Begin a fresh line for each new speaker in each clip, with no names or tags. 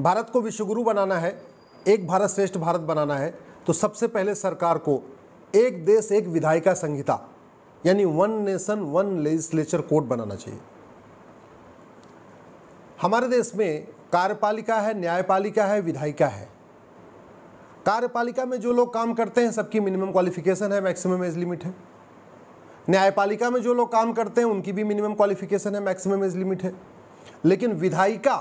भारत को विश्वगुरु बनाना है एक भारत श्रेष्ठ भारत बनाना है तो सबसे पहले सरकार को एक देश एक विधायिका संहिता यानी one nation one legislature code बनाना चाहिए हमारे देश में कार्यपालिका है न्यायपालिका है विधायिका है कार्यपालिका में जो लोग काम करते हैं सबकी मिनिमम क्वालिफिकेशन है मैक्सिमम एज लिमिट है न्यायपालिका में जो लोग काम करते हैं उनकी भी मिनिमम क्वालिफिकेशन है मैक्सिमम एज लिमिट है लेकिन विधायिका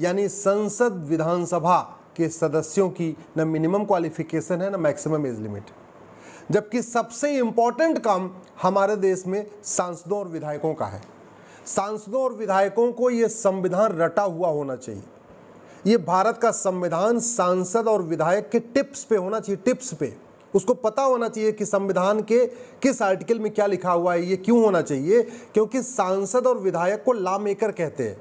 यानी संसद विधानसभा के सदस्यों की न मिनिमम क्वालिफिकेशन है ना मैक्सिमम एज लिमिट जबकि सबसे इंपॉर्टेंट काम हमारे देश में सांसदों और विधायकों का है सांसदों और विधायकों को ये संविधान रटा हुआ होना चाहिए ये भारत का संविधान सांसद और विधायक के टिप्स पे होना चाहिए टिप्स पे उसको पता होना चाहिए कि संविधान के किस आर्टिकल में क्या लिखा हुआ है ये क्यों होना चाहिए क्योंकि सांसद और विधायक को ला मेकर कहते हैं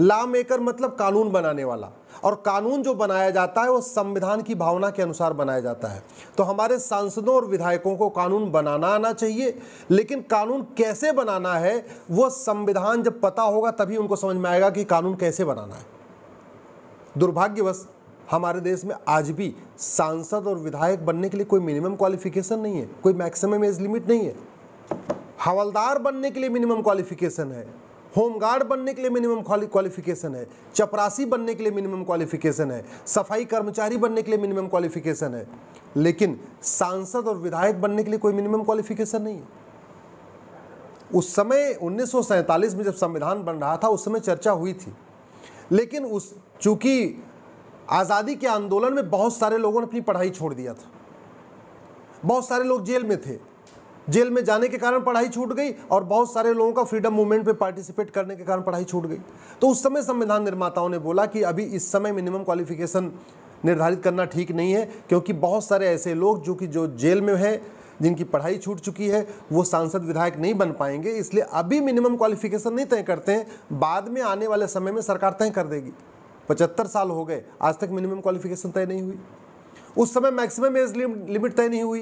ला मेकर मतलब कानून बनाने वाला और कानून जो बनाया जाता है वो संविधान की भावना के अनुसार बनाया जाता है तो हमारे सांसदों और विधायकों को कानून बनाना आना चाहिए लेकिन कानून कैसे बनाना है वो संविधान जब पता होगा तभी उनको समझ में आएगा कि कानून कैसे बनाना है दुर्भाग्यवश हमारे देश में आज भी सांसद और विधायक बनने के लिए कोई मिनिमम क्वालिफिकेशन नहीं है कोई मैक्सिमम एज लिमिट नहीं है हवलदार बनने के लिए मिनिमम क्वालिफिकेशन है होमगार्ड बनने के लिए मिनिमम क्वालिफिकेशन है चपरासी बनने के लिए मिनिमम क्वालिफिकेशन है सफाई कर्मचारी बनने के लिए मिनिमम क्वालिफिकेशन है लेकिन सांसद और विधायक बनने के लिए कोई मिनिमम क्वालिफिकेशन नहीं है उस समय उन्नीस में जब संविधान बन रहा था उस समय चर्चा हुई थी लेकिन उस चूंकि आज़ादी के आंदोलन में बहुत सारे लोगों ने अपनी पढ़ाई छोड़ दिया था बहुत सारे लोग जेल में थे जेल में जाने के कारण पढ़ाई छूट गई और बहुत सारे लोगों का फ्रीडम मूवमेंट में पार्टिसिपेट करने के कारण पढ़ाई छूट गई तो उस समय संविधान निर्माताओं ने बोला कि अभी इस समय मिनिमम क्वालिफिकेशन निर्धारित करना ठीक नहीं है क्योंकि बहुत सारे ऐसे लोग जो कि जो जेल में हैं जिनकी पढ़ाई छूट चुकी है वो सांसद विधायक नहीं बन पाएंगे इसलिए अभी मिनिमम क्वालिफिकेशन नहीं तय करते हैं बाद में आने वाले समय में सरकार तय कर देगी पचहत्तर साल हो गए आज तक मिनिमम क्वालिफिकेशन तय नहीं हुई उस समय मैक्सिमम एज लिमिट तय नहीं हुई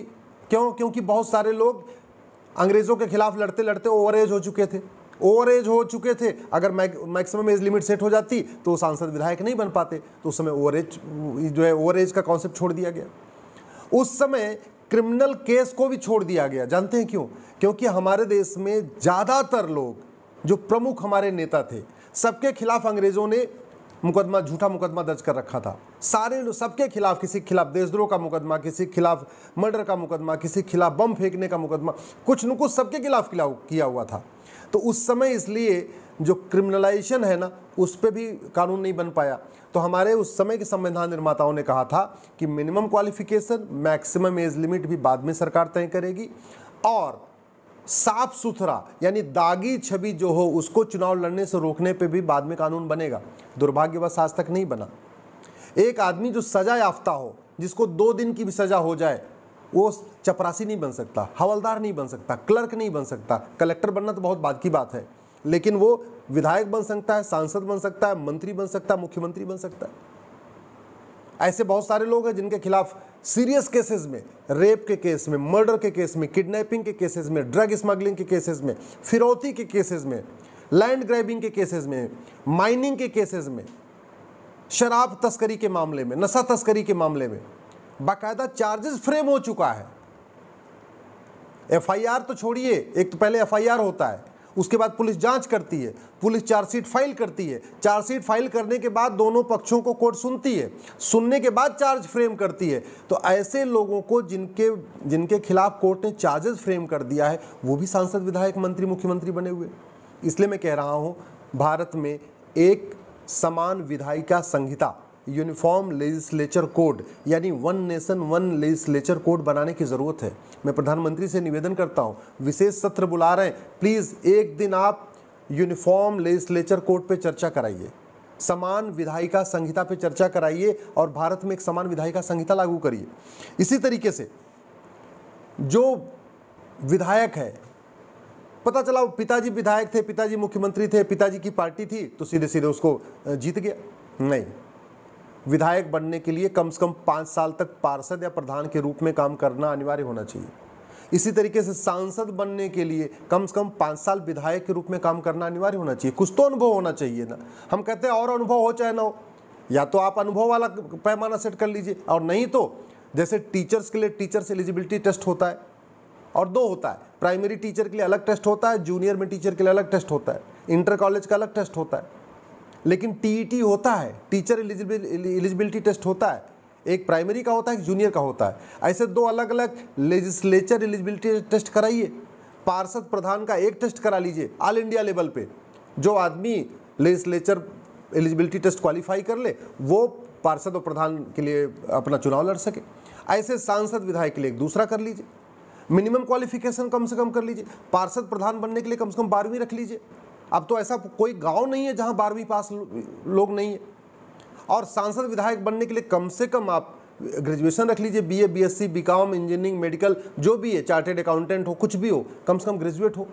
क्यों क्योंकि बहुत सारे लोग अंग्रेज़ों के खिलाफ लड़ते लड़ते ओवर एज हो चुके थे ओवर एज हो चुके थे अगर मैक्सिमम एज लिमिट सेट हो जाती तो सांसद विधायक नहीं बन पाते तो उस समय ओवर एज जो है ओवर एज का कॉन्सेप्ट छोड़ दिया गया उस समय क्रिमिनल केस को भी छोड़ दिया गया जानते हैं क्यों क्योंकि हमारे देश में ज़्यादातर लोग जो प्रमुख हमारे नेता थे सबके खिलाफ अंग्रेज़ों ने मुकदमा झूठा मुकदमा दर्ज कर रखा था सारे सबके खिलाफ किसी के खिलाफ देशद्रोह का मुकदमा किसी के खिलाफ मर्डर का मुकदमा किसी के खिलाफ बम फेंकने का मुकदमा कुछ न कुछ सबके खिलाफ किया हुआ था तो उस समय इसलिए जो क्रिमिनलाइजेशन है ना उस पर भी कानून नहीं बन पाया तो हमारे उस समय के संविधान निर्माताओं ने कहा था कि minimum qualification maximum age limit भी बाद में सरकार तय करेगी और साफ सुथरा यानी दागी छवि जो हो उसको चुनाव लड़ने से रोकने पे भी बाद में कानून बनेगा दुर्भाग्यवश आज तक नहीं बना एक आदमी जो सजा याफ्ता हो जिसको दो दिन की भी सजा हो जाए वो चपरासी नहीं बन सकता हवलदार नहीं बन सकता क्लर्क नहीं बन सकता कलेक्टर बनना तो बहुत बाद की बात है लेकिन वो विधायक बन सकता है सांसद बन सकता है मंत्री बन सकता है मुख्यमंत्री बन सकता है ऐसे बहुत सारे लोग हैं जिनके खिलाफ सीरियस केसेस में रेप के केस में मर्डर के केस में किडनैपिंग के केसेस में ड्रग स्मगलिंग के केसेस में फिरौती के केसेस में लैंड ग्रैबिंग के केसेस में माइनिंग के केसेस में शराब तस्करी के मामले में नशा तस्करी के मामले में बाकायदा चार्जेस फ्रेम हो चुका है एफआईआर तो छोड़िए एक तो पहले एफआईआर होता है उसके बाद पुलिस जांच करती है पुलिस चार्जशीट फाइल करती है चार्जशीट फाइल करने के बाद दोनों पक्षों को कोर्ट सुनती है सुनने के बाद चार्ज फ्रेम करती है तो ऐसे लोगों को जिनके जिनके खिलाफ कोर्ट ने चार्जेस फ्रेम कर दिया है वो भी सांसद विधायक मंत्री मुख्यमंत्री बने हुए इसलिए मैं कह रहा हूँ भारत में एक समान विधायिका संहिता यूनिफॉर्म लेजिस्लेचर कोड यानी one nation one legislature code बनाने की ज़रूरत है मैं प्रधानमंत्री से निवेदन करता हूँ विशेष सत्र बुला रहे हैं प्लीज़ एक दिन आप यूनिफॉर्म लेजिस्लेचर कोड पे चर्चा कराइए समान विधायिका संहिता पे चर्चा कराइए और भारत में एक समान विधायिका संहिता लागू करिए इसी तरीके से जो विधायक है पता चला पिताजी विधायक थे पिताजी मुख्यमंत्री थे पिताजी की पार्टी थी तो सीधे सीधे उसको जीत गया नहीं विधायक बनने के लिए कम से कम पाँच साल तक पार्षद या प्रधान के रूप में काम करना अनिवार्य होना चाहिए इसी तरीके से सांसद बनने के लिए कम से कम पाँच साल विधायक के रूप में काम करना अनिवार्य होना चाहिए कुछ तो अनुभव होना चाहिए ना हम कहते हैं और अनुभव हो चाहे ना हो या तो आप अनुभव वाला पैमाना सेट कर लीजिए और नहीं तो जैसे टीचर्स के लिए टीचर्स एलिजिबिलिटी टेस्ट होता है और दो होता है प्राइमरी टीचर के लिए अलग टेस्ट होता है जूनियर में टीचर के लिए अलग टेस्ट होता है इंटर कॉलेज का अलग टेस्ट होता है लेकिन टी होता है टीचर एलिजिबिलिटी टेस्ट होता है एक प्राइमरी का होता है एक जूनियर का होता है ऐसे दो अलग अलग लेजिस्लेचर एलिजिबिलिटी टेस्ट कराइए पार्षद प्रधान का एक टेस्ट करा लीजिए ऑल इंडिया लेवल पे जो आदमी लेजिस्लेचर एलिजिबिलिटी टेस्ट क्वालिफाई कर ले वो पार्षद और प्रधान के लिए अपना चुनाव लड़ सके ऐसे सांसद विधायक के लिए एक दूसरा कर लीजिए मिनिमम क्वालिफिकेशन कम से कम कर लीजिए पार्षद प्रधान बनने के लिए कम से कम बारहवीं रख लीजिए अब तो ऐसा कोई गांव नहीं है जहां बारहवीं पास लोग नहीं है और सांसद विधायक बनने के लिए कम से कम आप ग्रेजुएशन रख लीजिए BA BSc BCom engineering medical जो भी है चार्टेड अकाउंटेंट हो कुछ भी हो कम से कम ग्रेजुएट हो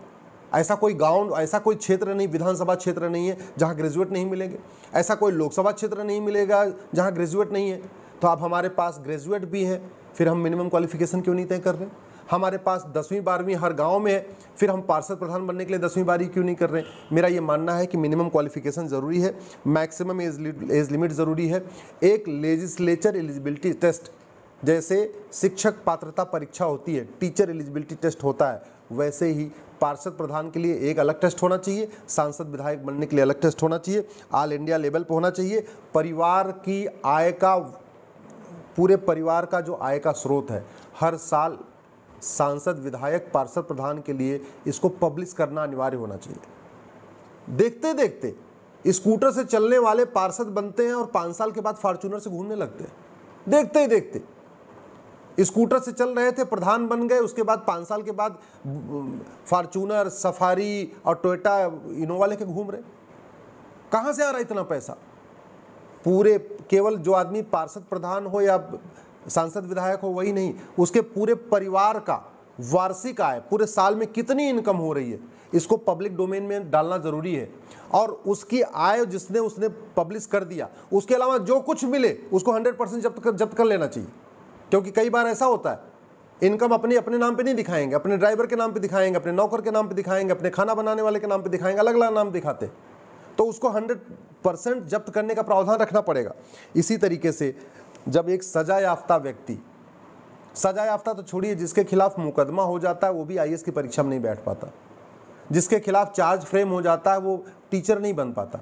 ऐसा कोई गांव ऐसा कोई क्षेत्र नहीं विधानसभा क्षेत्र नहीं है जहां ग्रेजुएट नहीं मिलेंगे ऐसा कोई लोकसभा क्षेत्र नहीं मिलेगा जहां ग्रेजुएट नहीं है तो आप हमारे पास ग्रेजुएट भी हैं फिर हम मिनिमम क्वालिफिकेशन क्यों नहीं तय कर रहे हैं हमारे पास दसवीं बारहवीं हर गांव में है फिर हम पार्षद प्रधान बनने के लिए दसवीं बारहवीं क्यों नहीं कर रहे मेरा ये मानना है कि मिनिमम क्वालिफिकेशन ज़रूरी है मैक्सिमम एज लिमिट ज़रूरी है एक लेजिस्लेचर एलिजिबिलिटी टेस्ट जैसे शिक्षक पात्रता परीक्षा होती है टीचर एलिजिबिलिटी टेस्ट होता है वैसे ही पार्षद प्रधान के लिए एक अलग टेस्ट होना चाहिए सांसद विधायक बनने के लिए अलग टेस्ट होना चाहिए ऑल इंडिया लेवल पर होना चाहिए परिवार की आय का पूरे परिवार का जो आय का स्रोत है हर साल सांसद विधायक पार्षद प्रधान के लिए इसको पब्लिश करना अनिवार्य होना चाहिए देखते देखते स्कूटर से चलने वाले पार्षद बनते हैं और पाँच साल के बाद फार्चूनर से घूमने लगते हैं देखते ही देखते स्कूटर से चल रहे थे प्रधान बन गए उसके बाद पाँच साल के बाद फॉर्चूनर सफारी और टोयोटा इनोवा लेके घूम रहे कहाँ से आ रहा है इतना पैसा पूरे केवल जो आदमी पार्षद प्रधान हो या सांसद विधायक हो वही नहीं उसके पूरे परिवार का वार्षिक आय पूरे साल में कितनी इनकम हो रही है इसको पब्लिक डोमेन में डालना ज़रूरी है और उसकी आय जिसने उसने पब्लिश कर दिया उसके अलावा जो कुछ मिले उसको 100 परसेंट जब्त कर जब्त कर लेना चाहिए क्योंकि कई बार ऐसा होता है इनकम अपने अपने नाम पे नहीं दिखाएंगे अपने ड्राइवर के नाम पे दिखाएंगे अपने नौकर के नाम पे दिखाएंगे अपने खाना बनाने वाले के नाम पे दिखाएंगे अलग अलग नाम दिखाते तो उसको हंड्रेड परसेंट जब्त करने का प्रावधान रखना पड़ेगा इसी तरीके से जब एक सजा याफ्ता व्यक्ति सजा याफ्ता तो छोड़िए जिसके खिलाफ मुकदमा हो जाता है वो भी आई की परीक्षा में नहीं बैठ पाता जिसके खिलाफ चार्ज फ्रेम हो जाता है वो टीचर नहीं बन पाता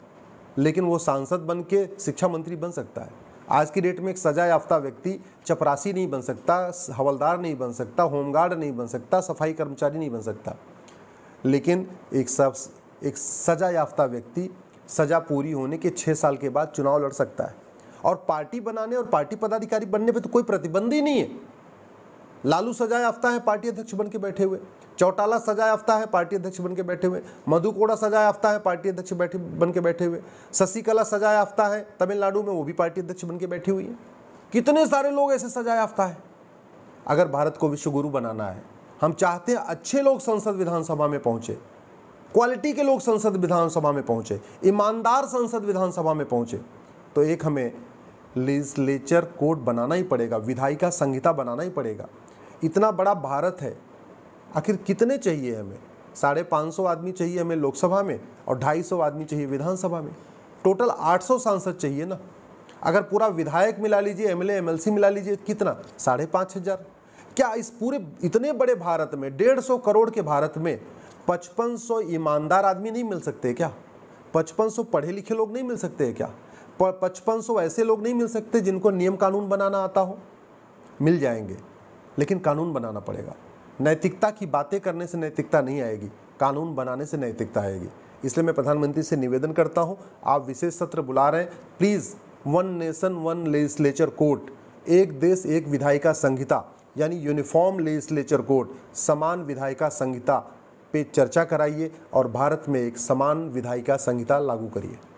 लेकिन वो सांसद बन के शिक्षा मंत्री बन सकता है आज की डेट में एक सजा याफ्ता व्यक्ति चपरासी नहीं बन सकता हवलदार नहीं बन सकता होमगार्ड नहीं बन सकता सफाई कर्मचारी नहीं बन सकता लेकिन एक सब एक सजा याफ्ता व्यक्ति सजा पूरी होने के छः साल के बाद चुनाव लड़ सकता है और पार्टी बनाने और पार्टी पदाधिकारी बनने पे तो कोई प्रतिबंध ही नहीं है लालू सजाए याफ्ता है पार्टी अध्यक्ष बन के बैठे हुए चौटाला सजाए याफ्ता है पार्टी अध्यक्ष बन के बैठे हुए मधुकोड़ा कोड़ा सजाए याफ्ता है पार्टी अध्यक्ष बैठे बन के बैठे हुए शशिकला सजाए याफ्ता है तमिलनाडु में वो भी पार्टी अध्यक्ष बन के बैठी हुई है कितने सारे लोग ऐसे सजाए याफ्ता है अगर भारत को विश्वगुरु बनाना है हम चाहते हैं अच्छे लोग संसद विधानसभा में पहुंचे क्वालिटी के लोग संसद विधानसभा में पहुंचे ईमानदार संसद विधानसभा में पहुंचे तो एक हमें लेजिस्लेचर कोड बनाना ही पड़ेगा विधायिका संहिता बनाना ही पड़ेगा इतना बड़ा भारत है आखिर कितने चाहिए हमें साढ़े पाँच सौ आदमी चाहिए हमें लोकसभा में और ढाई सौ आदमी चाहिए विधानसभा में टोटल आठ सौ सांसद चाहिए ना अगर पूरा विधायक मिला लीजिए एमएलए एमएलसी मिला लीजिए कितना साढ़े पाँच हज़ार क्या इस पूरे इतने बड़े भारत में डेढ़ सौ करोड़ के भारत में पचपन सौ ईमानदार आदमी नहीं मिल सकते क्या पचपन सौ पढ़े लिखे लोग नहीं मिल सकते क्या पचपन सौ ऐसे लोग नहीं मिल सकते जिनको नियम कानून बनाना आता हो मिल जाएंगे लेकिन कानून बनाना पड़ेगा नैतिकता की बातें करने से नैतिकता नहीं आएगी कानून बनाने से नैतिकता आएगी इसलिए मैं प्रधानमंत्री से निवेदन करता हूँ आप विशेष सत्र बुला रहे हैं please one nation one legislature court एक देश एक विधायिका संहिता यानी यूनिफॉर्म लेजिस्लेचर कोड समान विधायिका संहिता पे चर्चा कराइए और भारत में एक समान विधायिका संहिता लागू करिए